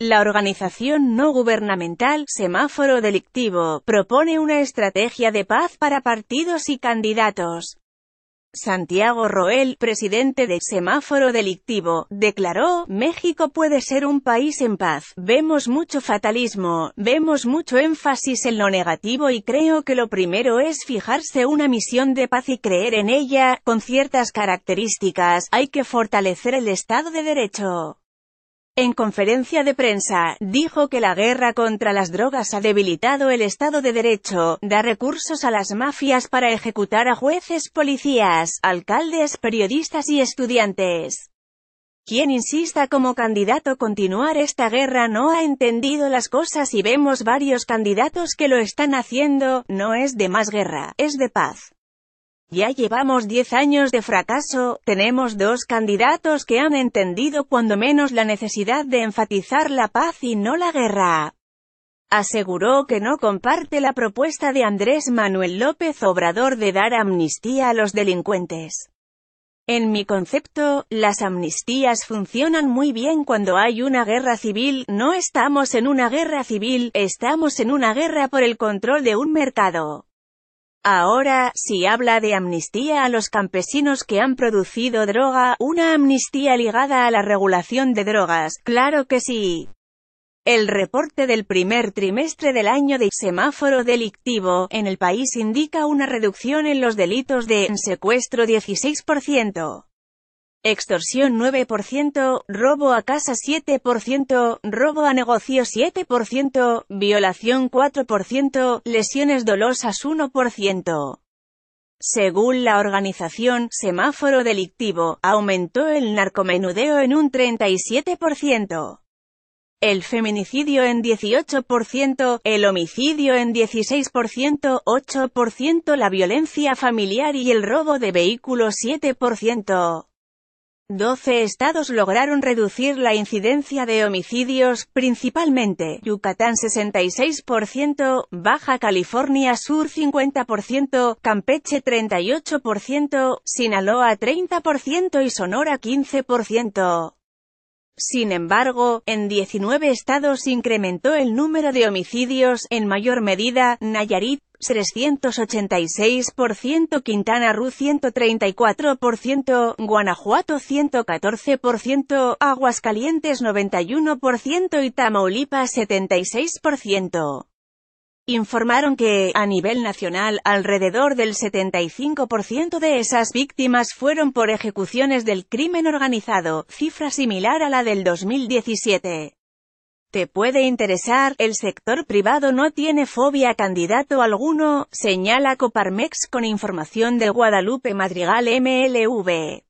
La organización no gubernamental Semáforo Delictivo propone una estrategia de paz para partidos y candidatos. Santiago Roel, presidente de Semáforo Delictivo, declaró, México puede ser un país en paz. Vemos mucho fatalismo, vemos mucho énfasis en lo negativo y creo que lo primero es fijarse una misión de paz y creer en ella, con ciertas características, hay que fortalecer el Estado de Derecho. En conferencia de prensa, dijo que la guerra contra las drogas ha debilitado el Estado de Derecho, da recursos a las mafias para ejecutar a jueces, policías, alcaldes, periodistas y estudiantes. Quien insista como candidato continuar esta guerra no ha entendido las cosas y vemos varios candidatos que lo están haciendo, no es de más guerra, es de paz. Ya llevamos 10 años de fracaso, tenemos dos candidatos que han entendido cuando menos la necesidad de enfatizar la paz y no la guerra. Aseguró que no comparte la propuesta de Andrés Manuel López Obrador de dar amnistía a los delincuentes. En mi concepto, las amnistías funcionan muy bien cuando hay una guerra civil, no estamos en una guerra civil, estamos en una guerra por el control de un mercado. Ahora, si habla de amnistía a los campesinos que han producido droga, una amnistía ligada a la regulación de drogas, claro que sí. El reporte del primer trimestre del año de semáforo delictivo en el país indica una reducción en los delitos de secuestro 16% extorsión 9%, robo a casa 7%, robo a negocio 7%, violación 4%, lesiones dolosas 1%. Según la organización Semáforo Delictivo, aumentó el narcomenudeo en un 37%, el feminicidio en 18%, el homicidio en 16%, 8% la violencia familiar y el robo de vehículos 7%. 12 estados lograron reducir la incidencia de homicidios, principalmente, Yucatán 66%, Baja California Sur 50%, Campeche 38%, Sinaloa 30% y Sonora 15%. Sin embargo, en 19 estados incrementó el número de homicidios, en mayor medida, Nayarit 386%, Quintana Roo 134%, Guanajuato 114%, Aguascalientes 91% y Tamaulipas 76%. Informaron que, a nivel nacional, alrededor del 75% de esas víctimas fueron por ejecuciones del crimen organizado, cifra similar a la del 2017. Te puede interesar, el sector privado no tiene fobia a candidato alguno, señala Coparmex con información del Guadalupe Madrigal MLV.